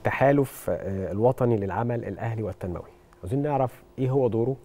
التحالف آه، الوطني للعمل الاهلي والتنموي عاوزين نعرف ايه هو دوره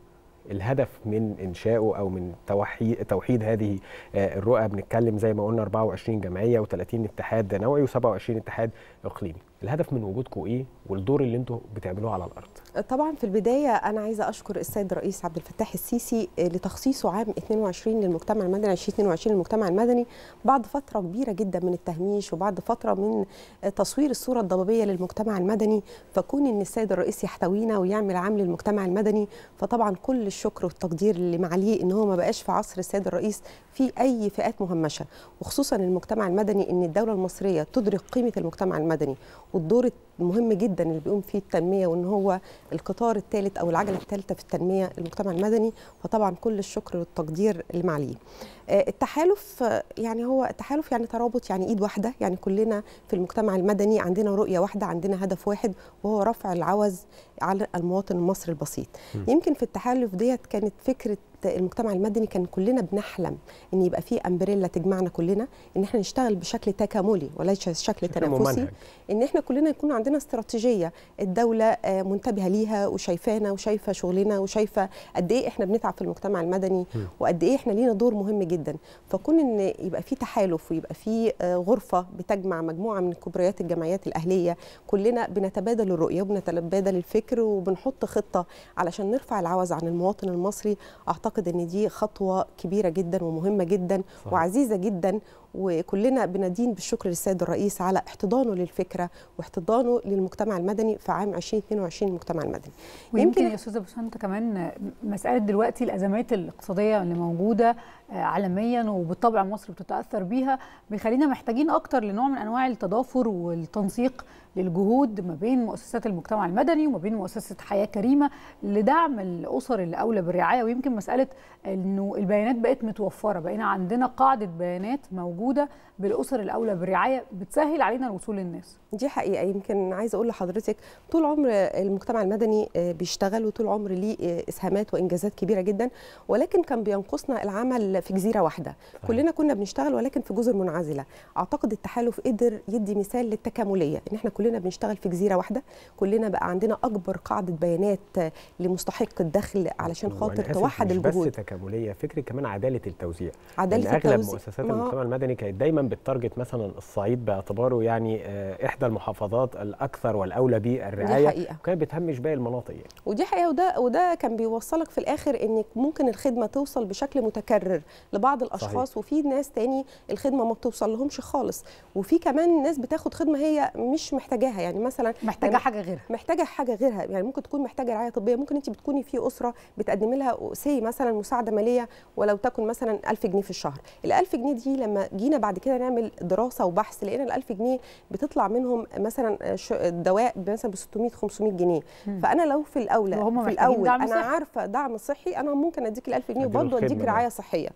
الهدف من انشائه او من توحيد, هذه آه، الرؤى بنتكلم زي ما قلنا 24 جمعيه و30 اتحاد نوعي و27 اتحاد اقليمي الهدف من وجودكم ايه والدور اللي انتم بتعملوه على الارض طبعا في البدايه انا عايزه اشكر السيد الرئيس عبد الفتاح السيسي آه، لتخصيصه عام 22 للمجتمع المدني 2022 للمجتمع المدني بعد فتره كبيره جدا من التهميش وبعد فتره من آه، تصوير الصوره الضبابيه للمجتمع المدني فكون ان السيد الرئيس يحتوينا ويعمل عام للمجتمع المدني فطبعا كل الشكر والتقدير لمعاليه ان هو ما بقاش في عصر السيد الرئيس في اي فئات مهمشه وخصوصا المجتمع المدني ان الدوله المصريه تدرك قيمه المجتمع المدني والدور مهم جدا اللي بيقوم فيه التنميه وان هو القطار الثالث او العجله الثالثه في التنميه المجتمع المدني فطبعا كل الشكر والتقدير اللي آه، التحالف آه، يعني هو التحالف يعني ترابط يعني ايد واحده يعني كلنا في المجتمع المدني عندنا رؤيه واحده عندنا هدف واحد وهو رفع العوز على المواطن المصري البسيط. م. يمكن في التحالف ديت كانت فكره المجتمع المدني كان كلنا بنحلم ان يبقى في امبريلا تجمعنا كلنا ان احنا نشتغل بشكل تكاملي وليس شكل تنافسي ان احنا كلنا يكون عندنا استراتيجيه الدوله آه، منتبهه ليها وشايفانا وشايفه شغلنا وشايفه قد ايه احنا بنتعب في المجتمع المدني وقد ايه احنا لينا دور مهم جدا فكون ان يبقى في تحالف ويبقى في آه، غرفه بتجمع مجموعه من كبريات الجمعيات الاهليه كلنا بنتبادل الرؤيه وبنتبادل الفكر وبنحط خطه علشان نرفع العوز عن المواطن المصري اعتقد ان دي خطوه كبيره جدا ومهمه جدا صح. وعزيزه جدا وكلنا بندين بالشكر للسيد الرئيس على احتضانه للفكره واحتضانه للمجتمع المدني في عام 2022 المجتمع المدني ويمكن يا استاذه بسنت كمان مساله دلوقتي الازمات الاقتصاديه اللي موجوده آه، عالميا وبالطبع مصر بتتاثر بيها بيخلينا محتاجين اكتر لنوع من انواع التضافر والتنسيق للجهود ما بين مؤسسات المجتمع المدني وما بين مؤسسه حياه كريمه لدعم الاسر اللي اولى بالرعايه ويمكن مساله قالت انه البيانات بقت متوفره بقينا عندنا قاعده بيانات موجوده بالاسر الاولى بالرعايه بتسهل علينا الوصول للناس دي حقيقه يمكن عايز اقول لحضرتك طول عمر المجتمع المدني آه، بيشتغل وطول عمر ليه آه، اسهامات وانجازات كبيره جدا ولكن كان بينقصنا العمل في جزيره واحده كلنا كنا بنشتغل ولكن في جزر منعزله اعتقد التحالف قدر يدي مثال للتكامليه ان احنا كلنا بنشتغل في جزيره واحده كلنا بقى عندنا اكبر قاعده بيانات آه، لمستحق الدخل علشان خاطر توحد الجزر. بس تكامليه فكره كمان عداله التوزيع عداله التوزيع اغلب مؤسسات المجتمع المدني كانت دايما بتارجت مثلا الصعيد باعتباره يعني آه، احدى المحافظات الاكثر والاولى بالرعايه وكانت بتهمش باقي المناطق يعني ودي حقيقه وده وده كان بيوصلك في الاخر انك ممكن الخدمه توصل بشكل متكرر لبعض الاشخاص صحيح. وفي ناس تاني الخدمه ما بتوصل لهمش خالص وفي كمان ناس بتاخد خدمه هي مش محتاجاها يعني مثلا محتاجه يعني حاجه غيرها محتاجه حاجه غيرها يعني ممكن تكون محتاجه رعايه طبيه ممكن انت بتكوني في اسره بتقدمي لها سي مثلا مثلا مساعده ماليه ولو تكن مثلا 1000 جنيه في الشهر ال 1000 جنيه دي لما جينا بعد كده نعمل دراسه وبحث لقينا ال 1000 جنيه بتطلع منهم مثلا دواء مثلا ب 600 500 جنيه فانا لو في الاولى في الاول انا صحي. عارفه دعم صحي انا ممكن اديك ال 1000 جنيه وبرضه اديك رعايه صحيه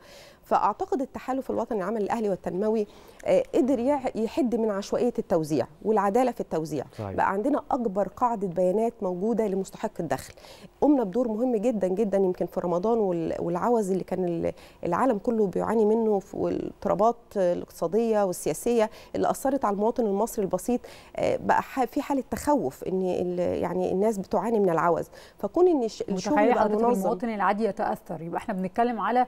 فاعتقد التحالف الوطني العمل الاهلي والتنموي آه، قدر يحد من عشوائيه التوزيع والعداله في التوزيع صحيح. طيب. بقى عندنا اكبر قاعده بيانات موجوده لمستحق الدخل قمنا بدور مهم جدا جدا يمكن في رمضان والعوز اللي كان العالم كله بيعاني منه والاضطرابات الاقتصاديه والسياسيه اللي اثرت على المواطن المصري البسيط آه، بقى في حاله تخوف ان يعني الناس بتعاني من العوز فكون ان الشغل بقى منظم المواطن العادي يتاثر يبقى احنا بنتكلم على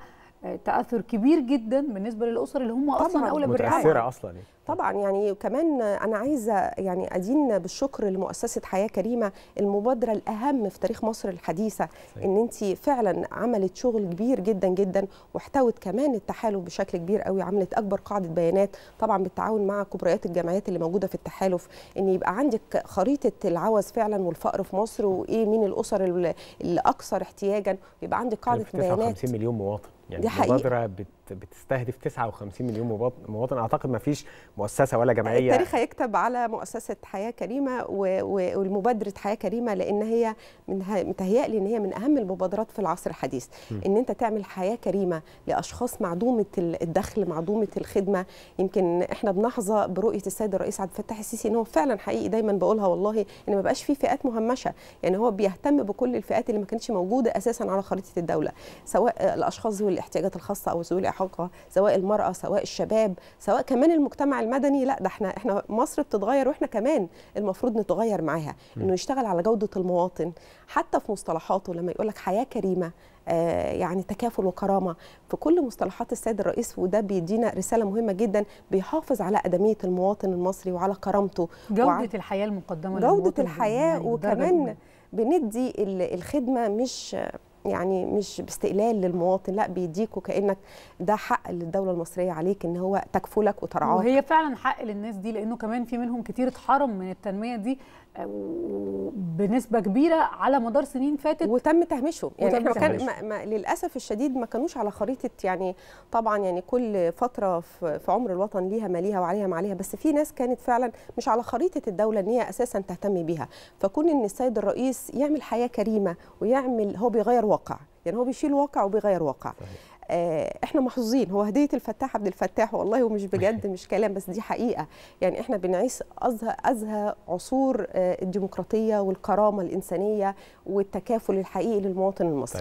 تاثر كبير جدا بالنسبه للاسر اللي هم اصلا اولى بالرعايه متاثره اصلا طبعا يعني كمان انا عايزه يعني ادين بالشكر لمؤسسه حياه كريمه المبادره الاهم في تاريخ مصر الحديثه صحيح. ان انت فعلا عملت شغل كبير جدا جدا واحتوت كمان التحالف بشكل كبير قوي عملت اكبر قاعده بيانات طبعا بالتعاون مع كبريات الجمعيات اللي موجوده في التحالف ان يبقى عندك خريطه العوز فعلا والفقر في مصر وايه مين الاسر الاكثر احتياجا يبقى عندك قاعده بيانات 50 مليون مواطن يعني دي حقيقة. مبادره بتستهدف 59 مليون مواطن اعتقد ما فيش مؤسسه ولا جمعيه التاريخ هيكتب على مؤسسه حياه كريمه ومبادره حياه كريمه لان هي من متهيألي ان هي من اهم المبادرات في العصر الحديث م. ان انت تعمل حياه كريمه لاشخاص معدومه الدخل معدومه الخدمه يمكن احنا بنحظى برؤيه السيد الرئيس عبد الفتاح السيسي ان هو فعلا حقيقي دايما بقولها والله ان ما بقاش في فئات مهمشه يعني هو بيهتم بكل الفئات اللي ما كانتش موجوده اساسا على خريطه الدوله سواء الاشخاص ذوي الاحتياجات الخاصه او ذوي الاعاقه سواء المراه سواء الشباب سواء كمان المجتمع المدني لا ده احنا احنا مصر بتتغير واحنا كمان المفروض نتغير معاها انه يشتغل على جوده المواطن حتى في مصطلحاته لما يقول لك حياه كريمه آه، يعني تكافل وكرامه في كل مصطلحات السيد الرئيس وده بيدينا رساله مهمه جدا بيحافظ على ادميه المواطن المصري وعلى كرامته جوده وعلى الحياه المقدمه جوده الحياه وكمان بندي الخدمه مش يعني مش باستقلال للمواطن لا بيديكوا كانك ده حق للدوله المصريه عليك ان هو تكفلك وترعاك وهي فعلا حق للناس دي لانه كمان في منهم كتير اتحرم من التنميه دي بنسبه كبيره على مدار سنين فاتت وتم تهميشهم يعني وتم احنا كان ما ما للاسف الشديد ما كانوش على خريطه يعني طبعا يعني كل فتره في, في عمر الوطن ليها ما ليها وعليها ما عليها بس في ناس كانت فعلا مش على خريطه الدوله ان هي اساسا تهتم بيها فكون ان السيد الرئيس يعمل حياه كريمه ويعمل هو بيغير واقع يعني هو بيشيل واقع وبيغير واقع صحيح. آه، احنا محظوظين هو هديه الفتاح عبد الفتاح والله ومش بجد مش كلام بس دي حقيقه يعني احنا بنعيش ازهى ازهى عصور آه، الديمقراطيه والكرامه الانسانيه والتكافل الحقيقي للمواطن المصري